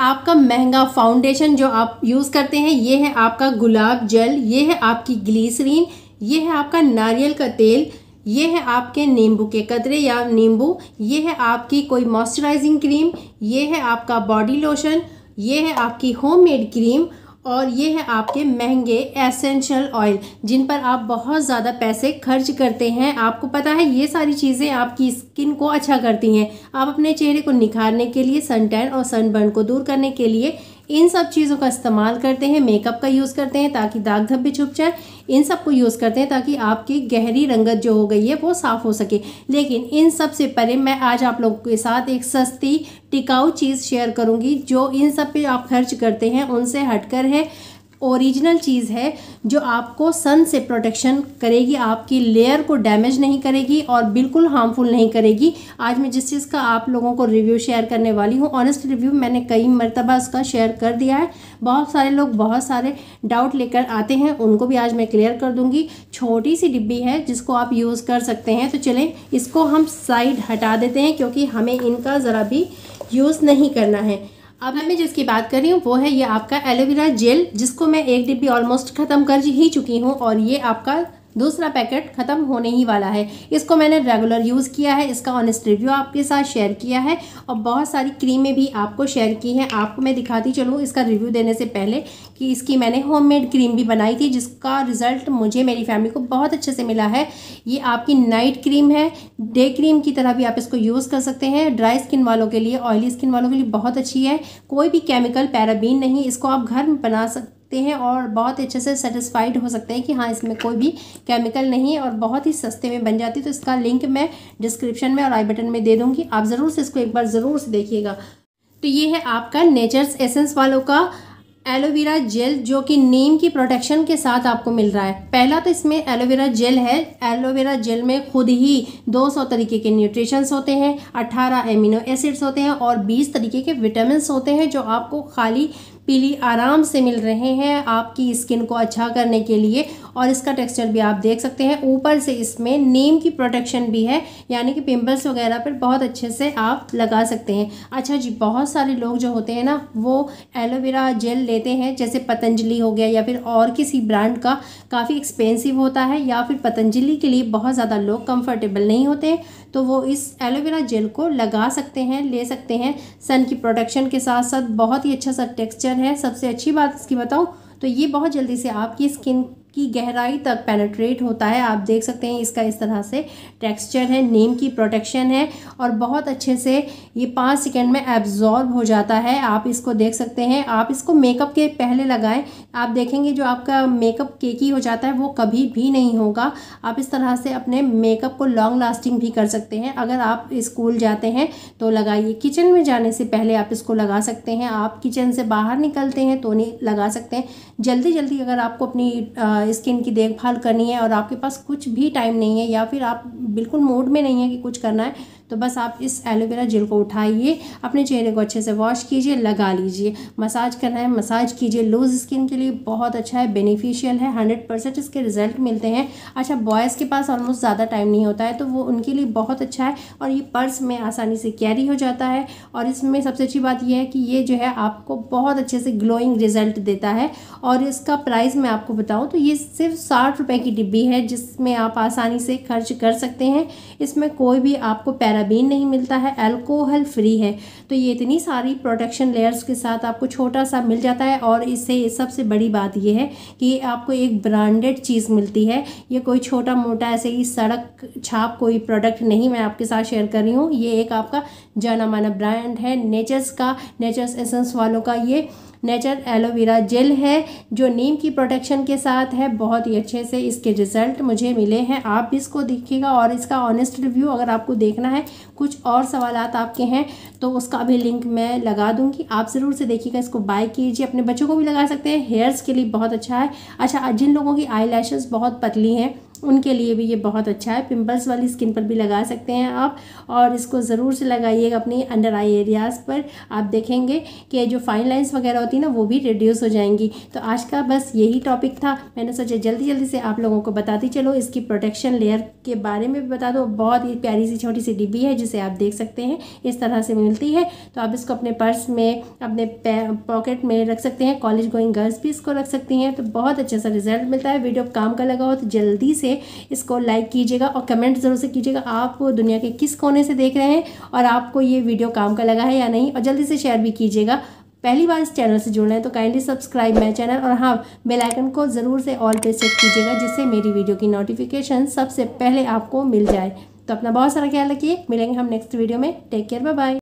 आपका महंगा फाउंडेशन जो आप यूज़ करते हैं ये है आपका गुलाब जल ये है आपकी ग्लीसरीन ये है आपका नारियल का तेल ये है आपके नींबू के कतरे या नींबू ये है आपकी कोई मॉइस्चराइजिंग क्रीम ये है आपका बॉडी लोशन ये है आपकी होममेड क्रीम और ये है आपके महंगे एसेंशियल ऑयल जिन पर आप बहुत ज़्यादा पैसे खर्च करते हैं आपको पता है ये सारी चीज़ें आपकी स्किन को अच्छा करती हैं आप अपने चेहरे को निखारने के लिए सनटैन और सनबर्न को दूर करने के लिए इन सब चीज़ों का इस्तेमाल करते हैं मेकअप का यूज़ करते हैं ताकि दाग धब्बे छुप जाए इन सब को यूज़ करते हैं ताकि आपकी गहरी रंगत जो हो गई है वो साफ़ हो सके लेकिन इन सब से परे मैं आज आप लोगों के साथ एक सस्ती टिकाऊ चीज़ शेयर करूँगी जो इन सब पे आप खर्च करते हैं उनसे हटकर है ओरिजिनल चीज़ है जो आपको सन से प्रोटेक्शन करेगी आपकी लेयर को डैमेज नहीं करेगी और बिल्कुल हार्मफुल नहीं करेगी आज मैं जिस चीज़ का आप लोगों को रिव्यू शेयर करने वाली हूँ ऑनेस्ट रिव्यू मैंने कई मरतबा उसका शेयर कर दिया है बहुत सारे लोग बहुत सारे डाउट लेकर आते हैं उनको भी आज मैं क्लियर कर दूँगी छोटी सी डिब्बी है जिसको आप यूज़ कर सकते हैं तो चलें इसको हम साइड हटा देते हैं क्योंकि हमें इनका ज़रा भी यूज़ नहीं करना है अब मैं जिसकी बात कर रही हूँ वो है ये आपका एलोवेरा जेल जिसको मैं एक डिब्बी ऑलमोस्ट ख़त्म कर ही चुकी हूँ और ये आपका दूसरा पैकेट ख़त्म होने ही वाला है इसको मैंने रेगुलर यूज़ किया है इसका ऑनेस्ट रिव्यू आपके साथ शेयर किया है और बहुत सारी क्रीमें भी आपको शेयर की हैं आपको मैं दिखाती चलूँ इसका रिव्यू देने से पहले कि इसकी मैंने होममेड क्रीम भी बनाई थी जिसका रिज़ल्ट मुझे मेरी फैमिली को बहुत अच्छे से मिला है ये आपकी नाइट क्रीम है डे क्रीम की तरह भी आप इसको यूज़ कर सकते हैं ड्राई स्किन वालों के लिए ऑयली स्किन वालों के लिए बहुत अच्छी है कोई भी केमिकल पैराबीन नहीं इसको आप घर में बना सक सकते हैं और बहुत अच्छे से सेटिस्फाइड हो सकते हैं कि हाँ इसमें कोई भी केमिकल नहीं है और बहुत ही सस्ते में बन जाती है तो इसका लिंक मैं डिस्क्रिप्शन में और आई बटन में दे दूँगी आप ज़रूर से इसको एक बार ज़रूर से देखिएगा तो ये है आपका नेचर्स एसेंस वालों का एलोवेरा जेल जो कि नीम की प्रोटेक्शन के साथ आपको मिल रहा है पहला तो इसमें एलोवेरा जेल है एलोवेरा जेल में खुद ही 200 तरीके के न्यूट्रिशंस होते हैं 18 एमिनो एसिड्स होते हैं और 20 तरीके के विटामिन होते हैं जो आपको खाली पीली आराम से मिल रहे हैं आपकी स्किन को अच्छा करने के लिए और इसका टेक्सचर भी आप देख सकते हैं ऊपर से इसमें नीम की प्रोटेक्शन भी है यानी कि पिंपल्स वगैरह पर बहुत अच्छे से आप लगा सकते हैं अच्छा जी बहुत सारे लोग जो होते हैं ना वो एलोवेरा जेल लेते हैं जैसे पतंजलि हो गया या फिर और किसी ब्रांड का काफ़ी एक्सपेंसिव होता है या फिर पतंजलि के लिए बहुत ज़्यादा लोग कम्फर्टेबल नहीं होते तो वो इस एलोवेरा जेल को लगा सकते हैं ले सकते हैं सन की प्रोटेक्शन के साथ साथ बहुत ही अच्छा सा टेक्स्चर है सबसे अच्छी बात इसकी बताऊँ तो ये बहुत जल्दी से आपकी स्किन की गहराई तक पेनेट्रेट होता है आप देख सकते हैं इसका इस तरह से टेक्सचर है नेम की प्रोटेक्शन है और बहुत अच्छे से ये पाँच सेकेंड में एब्जॉर्ब हो जाता है आप इसको देख सकते हैं आप इसको मेकअप के पहले लगाएं आप देखेंगे जो आपका मेकअप केकी हो जाता है वो कभी भी नहीं होगा आप इस तरह से अपने मेकअप को लॉन्ग लास्टिंग भी कर सकते हैं अगर आप स्कूल जाते हैं तो लगाइए किचन में जाने से पहले आप इसको लगा सकते हैं आप किचन से बाहर निकलते हैं तो नहीं लगा सकते हैं जल्दी जल्दी अगर आपको अपनी स्किन की देखभाल करनी है और आपके पास कुछ भी टाइम नहीं है या फिर आप बिल्कुल मूड में नहीं है कि कुछ करना है तो बस आप इस एलोवेरा जेल को उठाइए अपने चेहरे को अच्छे से वॉश कीजिए लगा लीजिए मसाज करना है मसाज कीजिए लूज स्किन के लिए बहुत अच्छा है बेनिफिशियल है हंड्रेड परसेंट इसके रिजल्ट मिलते हैं अच्छा बॉयज़ के पास ऑलमोस्ट ज़्यादा टाइम नहीं होता है तो वो उनके लिए बहुत अच्छा है और ये पर्स में आसानी से कैरी हो जाता है और इसमें सबसे अच्छी बात यह है कि ये जो है आपको बहुत अच्छे से ग्लोइंग रिजल्ट देता है और इसका प्राइस मैं आपको बताऊँ तो ये सिर्फ साठ रुपये की डिब्बी है जिसमें आप आसानी से खर्च कर सकते हैं इसमें कोई भी आपको पैरा पैराबीन नहीं मिलता है अल्कोहल फ्री है तो ये इतनी सारी प्रोटेक्शन लेयर्स के साथ आपको छोटा सा मिल जाता है और इससे सबसे बड़ी बात यह है कि आपको एक ब्रांडेड चीज़ मिलती है ये कोई छोटा मोटा ऐसे ही सड़क छाप कोई प्रोडक्ट नहीं मैं आपके साथ शेयर कर रही हूँ ये एक आपका जाना माना ब्रांड है नेचर्स का नेचर्स एसेंस वालों का ये नेचर एलोवेरा जेल है जो नीम की प्रोटेक्शन के साथ है बहुत ही अच्छे से इसके रिज़ल्ट मुझे मिले हैं आप भी इसको देखिएगा और इसका ऑनेस्ट रिव्यू अगर आपको देखना है कुछ और सवाल आपके हैं तो उसका भी लिंक मैं लगा दूंगी आप ज़रूर से देखिएगा इसको बाय कीजिए अपने बच्चों को भी लगा सकते हैं हेयर्स के लिए बहुत अच्छा है अच्छा जिन लोगों की आई बहुत पतली हैं उनके लिए भी ये बहुत अच्छा है पिंपल्स वाली स्किन पर भी लगा सकते हैं आप और इसको ज़रूर से लगाइएगा अपने अंडर आई एरियाज़ पर आप देखेंगे कि जो फाइन लाइन्स वगैरह होती है ना वो भी रिड्यूस हो जाएंगी तो आज का बस यही टॉपिक था मैंने सोचा जल्दी जल्दी से आप लोगों को बताती चलो इसकी प्रोटेक्शन लेयर के बारे में भी बता दो बहुत ही प्यारी सी छोटी सी डिब्बी है जिसे आप देख सकते हैं इस तरह से मिलती है तो आप इसको अपने पर्स में अपने पॉकेट में रख सकते हैं कॉलेज गोइंग गर्ल्स भी इसको रख सकती हैं तो बहुत अच्छा सा रिजल्ट मिलता है वीडियो काम का लगा हो तो जल्दी से से इसको लाइक कीजिएगा और कमेंट ज़रूर से कीजिएगा आप दुनिया के किस कोने से देख रहे हैं और आपको ये वीडियो काम का लगा है या नहीं और जल्दी से शेयर भी कीजिएगा पहली बार इस चैनल से जुड़ना है तो काइंडली सब्सक्राइब माई चैनल और हाँ बेल आइकन को ज़रूर से ऑल पे सेट कीजिएगा जिससे मेरी वीडियो की नोटिफिकेशन सबसे पहले आपको मिल जाए तो अपना बहुत सारा ख्याल रखिए मिलेंगे हम नेक्स्ट वीडियो में टेक केयर बाय बाय